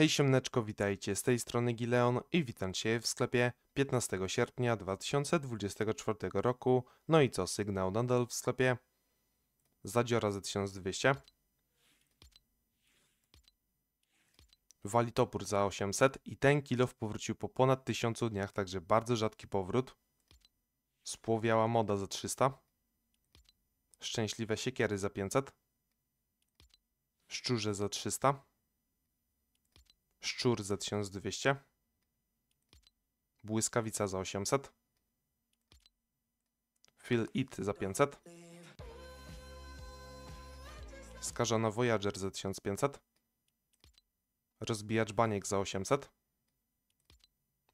Hej siemneczko, witajcie, z tej strony Gileon i witam Cię w sklepie 15 sierpnia 2024 roku. No i co, sygnał nadal w sklepie? Zadziora za 1200. Wali topór za 800 i ten kilof powrócił po ponad 1000 dniach, także bardzo rzadki powrót. Spłowiała moda za 300. Szczęśliwe siekiery za 500. Szczurze za 300. Szczur za 1200. Błyskawica za 800. Phil It za 500. Skażona Voyager za 1500. Rozbijacz baniek za 800.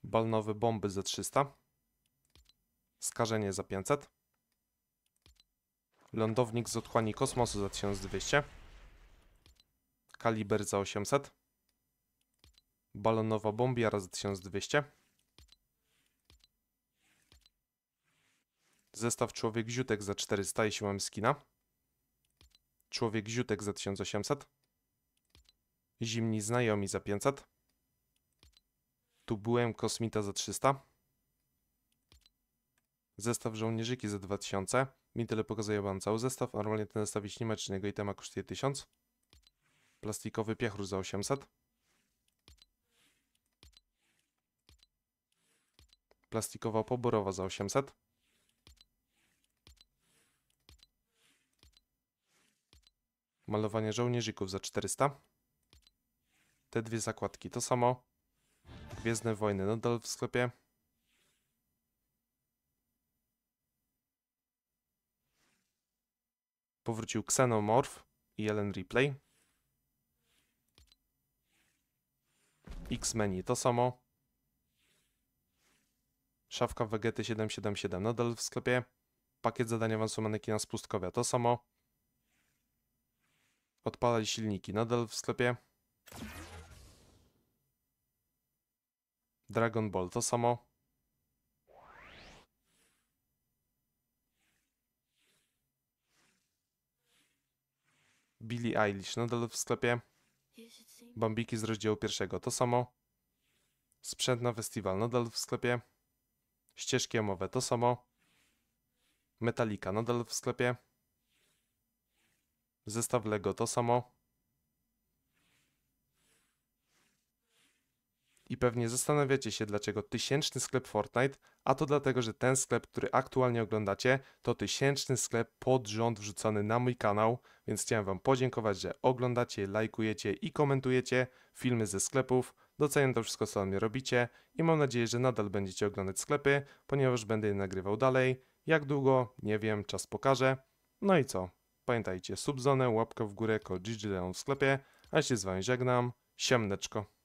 Balnowy bomby za 300. Skażenie za 500. Lądownik z otchłani kosmosu za 1200. Kaliber za 800. Balonowa bombia razy 1200. Zestaw Człowiek Ziutek za 400, jeśli mam skina. Człowiek Ziutek za 1800. Zimni Znajomi za 500. Tu byłem Kosmita za 300. Zestaw Żołnierzyki za 2000. Mi tyle pokazuje wam cały zestaw, normalnie ten zestaw jeśli nie ma czynnego itema kosztuje 1000. Plastikowy piachur za 800. plastikowa poborowa za 800. Malowanie żołnierzyków za 400. Te dwie zakładki to samo. Gwiezdne Wojny nadal w sklepie. Powrócił Xenomorph i Ellen Replay. X-Meni to samo. Szafka Vegety 777. Nadal w sklepie pakiet zadań awansu na z To samo. Odpalaj silniki. Nadal w sklepie. Dragon Ball. To samo. Billie Eilish. Nadal w sklepie. Bambiki z rozdziału pierwszego. To samo. Sprzęt na festiwal. Nadal w sklepie. Ścieżki jemowe to samo. Metalika nadal w sklepie. Zestaw Lego to samo. I pewnie zastanawiacie się, dlaczego tysięczny sklep Fortnite, a to dlatego, że ten sklep, który aktualnie oglądacie, to tysięczny sklep pod rząd wrzucony na mój kanał, więc chciałem Wam podziękować, że oglądacie, lajkujecie i komentujecie filmy ze sklepów. Doceniam to wszystko, co mnie robicie i mam nadzieję, że nadal będziecie oglądać sklepy, ponieważ będę je nagrywał dalej. Jak długo? Nie wiem, czas pokaże. No i co? Pamiętajcie, subzonę, łapkę w górę, kod GG w sklepie, a ja się z Wami żegnam. Siemneczko.